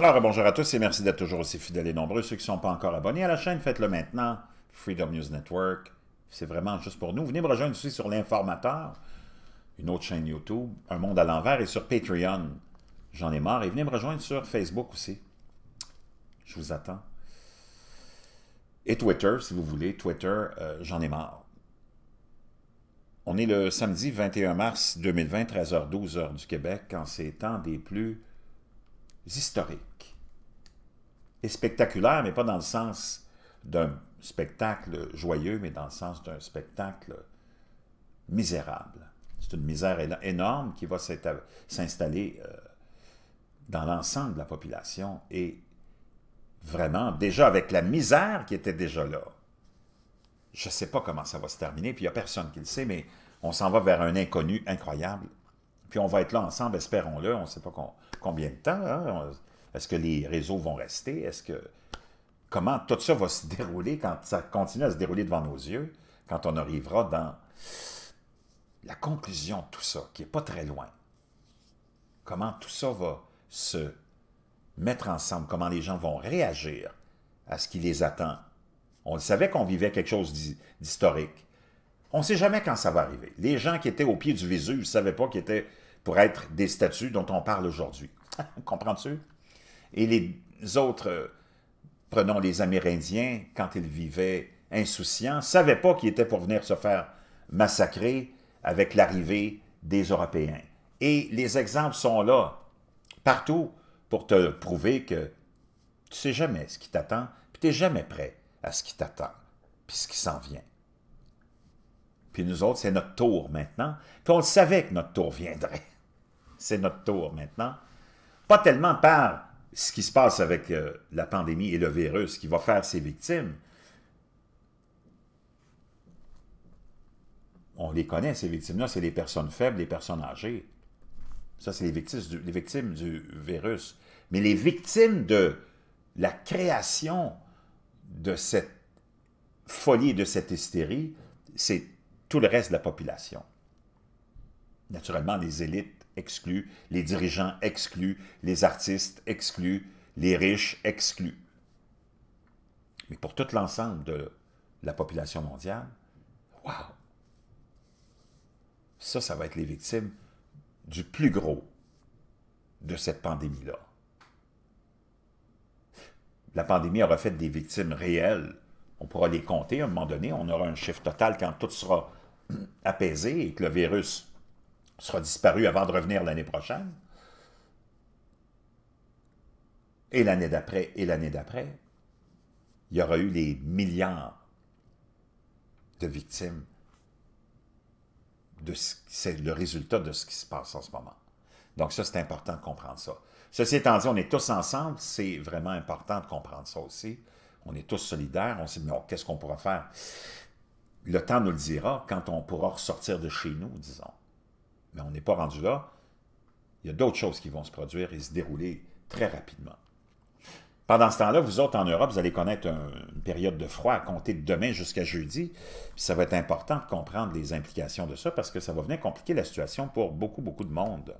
Alors, bonjour à tous et merci d'être toujours aussi fidèles et nombreux. Ceux qui ne sont pas encore abonnés à la chaîne, faites-le maintenant. Freedom News Network, c'est vraiment juste pour nous. Venez me rejoindre aussi sur l'Informateur, une autre chaîne YouTube, Un Monde à l'envers, et sur Patreon. J'en ai marre. Et venez me rejoindre sur Facebook aussi. Je vous attends. Et Twitter, si vous voulez. Twitter, euh, j'en ai marre. On est le samedi 21 mars 2020, 13h12 h du Québec, quand c'est temps des plus historiques et spectaculaires, mais pas dans le sens d'un spectacle joyeux, mais dans le sens d'un spectacle misérable. C'est une misère énorme qui va s'installer euh, dans l'ensemble de la population et vraiment, déjà avec la misère qui était déjà là, je ne sais pas comment ça va se terminer, puis il n'y a personne qui le sait, mais on s'en va vers un inconnu incroyable puis on va être là ensemble, espérons-le. On ne sait pas combien de temps. Hein, est-ce que les réseaux vont rester? Est-ce que Comment tout ça va se dérouler quand ça continue à se dérouler devant nos yeux, quand on arrivera dans la conclusion de tout ça, qui n'est pas très loin? Comment tout ça va se mettre ensemble? Comment les gens vont réagir à ce qui les attend? On savait qu'on vivait quelque chose d'historique. On ne sait jamais quand ça va arriver. Les gens qui étaient au pied du Vésuve ne savaient pas qu'ils étaient pour être des statues dont on parle aujourd'hui. Comprends-tu? Et les autres, euh, prenons les Amérindiens, quand ils vivaient insouciants, ne savaient pas qu'ils étaient pour venir se faire massacrer avec l'arrivée des Européens. Et les exemples sont là, partout, pour te prouver que tu ne sais jamais ce qui t'attend, puis tu n'es jamais prêt à ce qui t'attend, puis ce qui s'en vient. Puis nous autres, c'est notre tour maintenant. Puis on le savait que notre tour viendrait. C'est notre tour maintenant. Pas tellement par ce qui se passe avec euh, la pandémie et le virus qui va faire ses victimes. On les connaît, ces victimes-là, c'est les personnes faibles, les personnes âgées. Ça, c'est les victimes, du, les victimes du virus. Mais les victimes de la création de cette folie, de cette hystérie, c'est tout le reste de la population. Naturellement, les élites exclues, les dirigeants exclus, les artistes exclus, les riches exclus. Mais pour tout l'ensemble de la population mondiale, wow! Ça, ça va être les victimes du plus gros de cette pandémie-là. La pandémie aura fait des victimes réelles. On pourra les compter à un moment donné. On aura un chiffre total quand tout sera apaisé et que le virus sera disparu avant de revenir l'année prochaine, et l'année d'après, et l'année d'après, il y aura eu les milliards de victimes c'est le résultat de ce qui se passe en ce moment. Donc ça, c'est important de comprendre ça. Ceci étant dit, on est tous ensemble, c'est vraiment important de comprendre ça aussi. On est tous solidaires, on se dit, mais qu'est-ce qu'on pourra faire? Le temps nous le dira quand on pourra ressortir de chez nous, disons. Mais on n'est pas rendu là. Il y a d'autres choses qui vont se produire et se dérouler très rapidement. Pendant ce temps-là, vous autres en Europe, vous allez connaître une période de froid à compter de demain jusqu'à jeudi. ça va être important de comprendre les implications de ça parce que ça va venir compliquer la situation pour beaucoup, beaucoup de monde.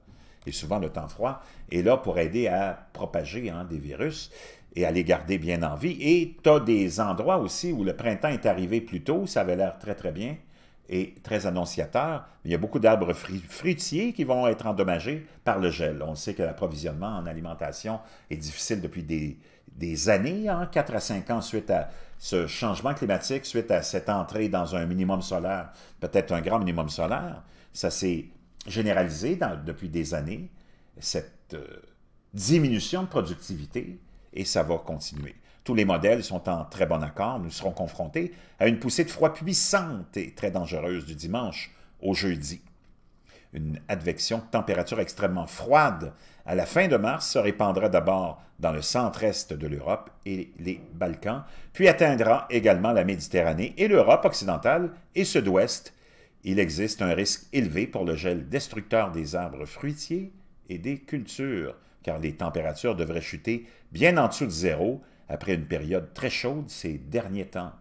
Et souvent, le temps froid est là pour aider à propager hein, des virus et à les garder bien en vie. Et tu as des endroits aussi où le printemps est arrivé plus tôt, ça avait l'air très très bien et très annonciateur. Il y a beaucoup d'arbres fruitiers qui vont être endommagés par le gel. On sait que l'approvisionnement en alimentation est difficile depuis des, des années, hein, 4 à 5 ans suite à ce changement climatique, suite à cette entrée dans un minimum solaire, peut-être un grand minimum solaire. Ça s'est généralisé depuis des années, cette euh, diminution de productivité et ça va continuer. Tous les modèles sont en très bon accord. Nous serons confrontés à une poussée de froid puissante et très dangereuse du dimanche au jeudi. Une advection de température extrêmement froide à la fin de mars se répandra d'abord dans le centre-est de l'Europe et les Balkans, puis atteindra également la Méditerranée et l'Europe occidentale et sud-ouest. Il existe un risque élevé pour le gel destructeur des arbres fruitiers et des cultures car les températures devraient chuter bien en dessous de zéro après une période très chaude ces derniers temps,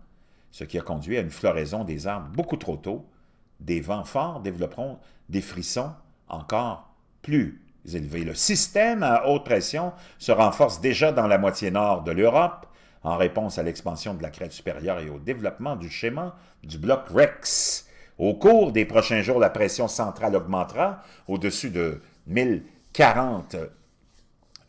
ce qui a conduit à une floraison des arbres beaucoup trop tôt. Des vents forts développeront des frissons encore plus élevés. Le système à haute pression se renforce déjà dans la moitié nord de l'Europe en réponse à l'expansion de la crête supérieure et au développement du schéma du bloc REX. Au cours des prochains jours, la pression centrale augmentera au-dessus de 1040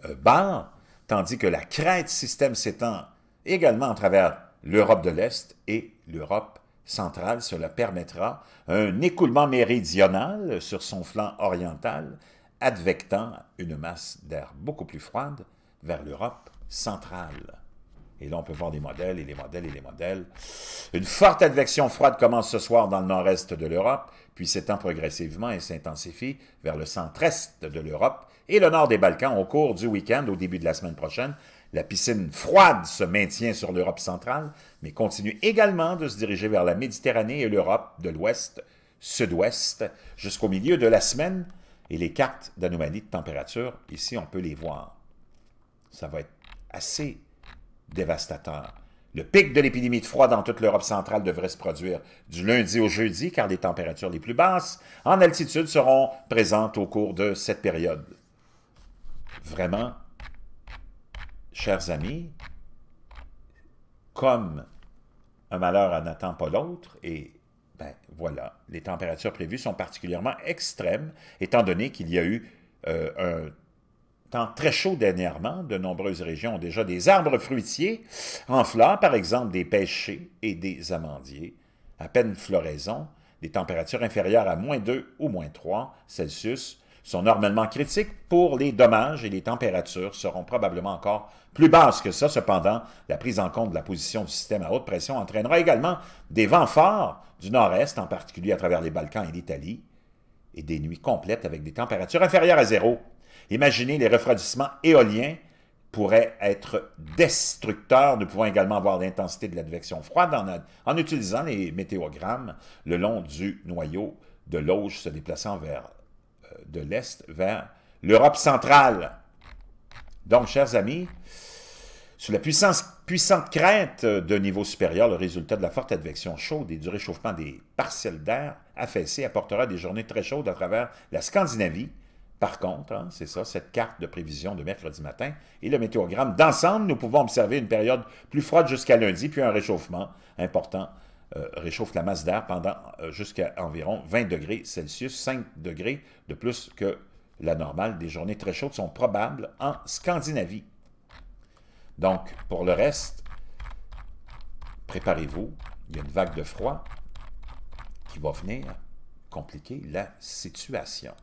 euh, bas, tandis que la crête système s'étend également à travers l'Europe de l'Est et l'Europe centrale. Cela permettra un écoulement méridional sur son flanc oriental, advectant une masse d'air beaucoup plus froide vers l'Europe centrale. Et là, on peut voir des modèles et les modèles et les modèles. Une forte advection froide commence ce soir dans le nord-est de l'Europe, puis s'étend progressivement et s'intensifie vers le centre-est de l'Europe et le nord des Balkans au cours du week-end, au début de la semaine prochaine. La piscine froide se maintient sur l'Europe centrale, mais continue également de se diriger vers la Méditerranée et l'Europe de l'Ouest, Sud-Ouest, jusqu'au milieu de la semaine. Et les cartes d'anomalie de température, ici, on peut les voir. Ça va être assez dévastateur. Le pic de l'épidémie de froid dans toute l'Europe centrale devrait se produire du lundi au jeudi, car les températures les plus basses en altitude seront présentes au cours de cette période vraiment, chers amis, comme un malheur n'attend pas l'autre, et ben voilà, les températures prévues sont particulièrement extrêmes, étant donné qu'il y a eu euh, un temps très chaud dernièrement, de nombreuses régions ont déjà des arbres fruitiers en fleurs, par exemple des pêchers et des amandiers. À peine floraison, des températures inférieures à moins 2 ou moins 3 Celsius, sont normalement critiques critique pour les dommages et les températures seront probablement encore plus basses que ça. Cependant, la prise en compte de la position du système à haute pression entraînera également des vents forts du nord-est, en particulier à travers les Balkans et l'Italie, et des nuits complètes avec des températures inférieures à zéro. Imaginez les refroidissements éoliens pourraient être destructeurs. Nous pouvons également voir l'intensité de la froide en, en utilisant les météogrammes le long du noyau de l'auge se déplaçant vers euh, de l'Est vers l'Europe centrale. Donc, chers amis, sous la puissance, puissante crainte de niveau supérieur, le résultat de la forte advection chaude et du réchauffement des parcelles d'air affaissées apportera des journées très chaudes à travers la Scandinavie. Par contre, hein, c'est ça, cette carte de prévision de mercredi matin et le météogramme d'ensemble, nous pouvons observer une période plus froide jusqu'à lundi, puis un réchauffement important euh, réchauffe la masse d'air pendant euh, jusqu'à environ 20 degrés Celsius, 5 degrés de plus que la normale. Des journées très chaudes sont probables en Scandinavie. Donc, pour le reste, préparez-vous. Il y a une vague de froid qui va venir compliquer la situation.